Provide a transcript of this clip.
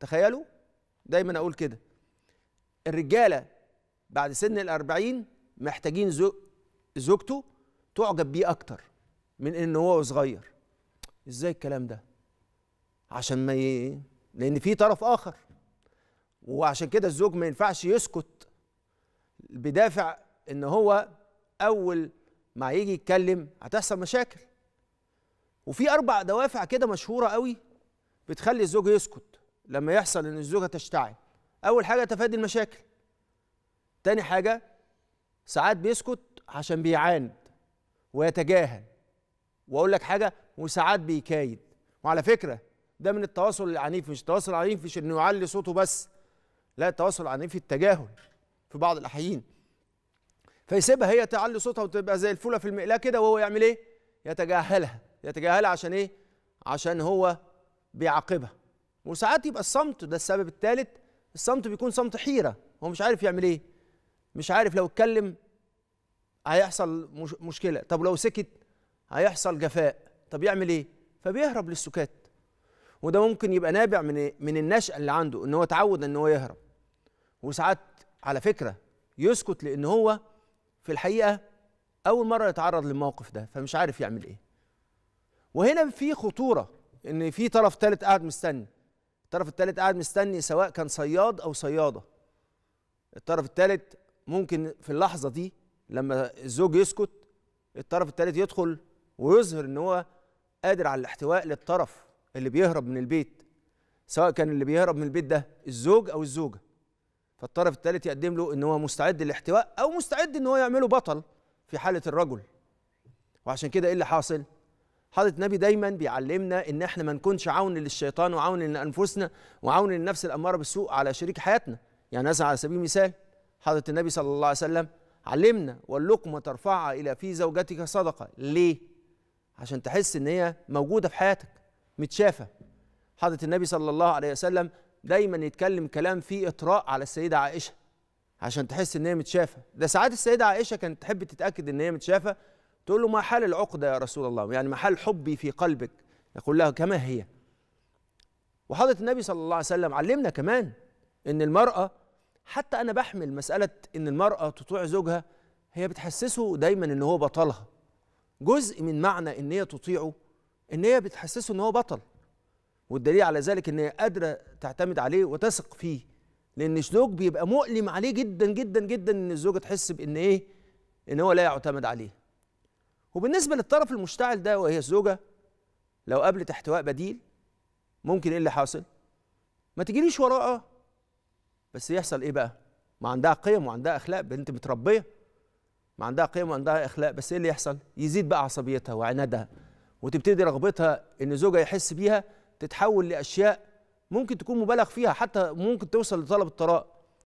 تخيلوا دايما اقول كده الرجاله بعد سن الأربعين محتاجين زو... زوجته تعجب بيه اكتر من ان هو صغير ازاي الكلام ده عشان ما ي... لان في طرف اخر وعشان كده الزوج ما ينفعش يسكت بدافع ان هو اول ما يجي يتكلم هتحصل مشاكل وفي اربع دوافع كده مشهوره قوي بتخلي الزوج يسكت لما يحصل ان الزوجه تشتعل اول حاجه تفادي المشاكل تاني حاجه ساعات بيسكت عشان بيعاند ويتجاهل واقول لك حاجه وساعات بيكايد وعلى فكره ده من التواصل العنيف مش التواصل العنيف مش انه يعلي صوته بس لا التواصل العنيف التجاهل في بعض الاحيان فيسيبها هي تعلي صوتها وتبقى زي الفوله في المقلاه كده وهو يعمل ايه يتجاهلها يتجاهلها عشان ايه عشان هو بيعاقبها وساعات يبقى الصمت ده السبب الثالث الصمت بيكون صمت حيره هو مش عارف يعمل ايه مش عارف لو اتكلم هيحصل مش مشكله طب لو سكت هيحصل جفاء طب يعمل ايه فبيهرب للسكات وده ممكن يبقى نابع من إيه؟ من النشأة اللي عنده ان هو اتعود ان هو يهرب وساعات على فكرة يسكت لان هو في الحقيقة اول مرة يتعرض للموقف ده فمش عارف يعمل ايه وهنا في خطورة ان في طرف ثالث قاعد مستني الطرف الثالث قاعد مستني سواء كان صياد او صياده الطرف الثالث ممكن في اللحظه دي لما الزوج يسكت الطرف الثالث يدخل ويظهر ان هو قادر على الاحتواء للطرف اللي بيهرب من البيت سواء كان اللي بيهرب من البيت ده الزوج او الزوجه فالطرف الثالث يقدم له ان هو مستعد للاحتواء او مستعد ان هو يعمله بطل في حاله الرجل وعشان كده ايه اللي حاصل حضرة النبي دايما بيعلمنا ان احنا ما نكونش عون للشيطان وعون لانفسنا وعون للنفس الاماره بالسوء على شريك حياتنا يعني مثلا على سبيل المثال حضرة النبي صلى الله عليه وسلم علمنا واللقمه ترفعها الى في زوجتك صدقه ليه عشان تحس ان هي موجوده في حياتك متشافه حضرة النبي صلى الله عليه وسلم دايما يتكلم كلام فيه اطراء على السيده عائشه عشان تحس ان هي متشافه ده ساعات السيده عائشه كانت تحب تتاكد ان هي متشافه تقول له ما حال العقدة يا رسول الله يعني ما حال حبي في قلبك يقول لها كما هي وحضرة النبي صلى الله عليه وسلم علمنا كمان ان المرأة حتى انا بحمل مسألة ان المرأة تطيع زوجها هي بتحسسه دايما ان هو بطلها جزء من معنى ان هي تطيعه ان هي بتحسسه ان هو بطل والدليل على ذلك ان هي قادرة تعتمد عليه وتثق فيه لان الزوج بيبقى مؤلم عليه جدا جدا جدا ان الزوجة تحس بان ايه ان هو لا يعتمد عليه وبالنسبة للطرف المشتعل ده وهي الزوجة لو قابلت احتواء بديل ممكن ايه اللي حاصل؟ ما تجريش وراها بس يحصل ايه بقى؟ ما عندها قيم وعندها اخلاق بنت متربيه ما عندها قيم وعندها اخلاق بس ايه اللي يحصل؟ يزيد بقى عصبيتها وعنادها وتبتدي رغبتها ان زوجها يحس بيها تتحول لاشياء ممكن تكون مبالغ فيها حتى ممكن توصل لطلب الطلاق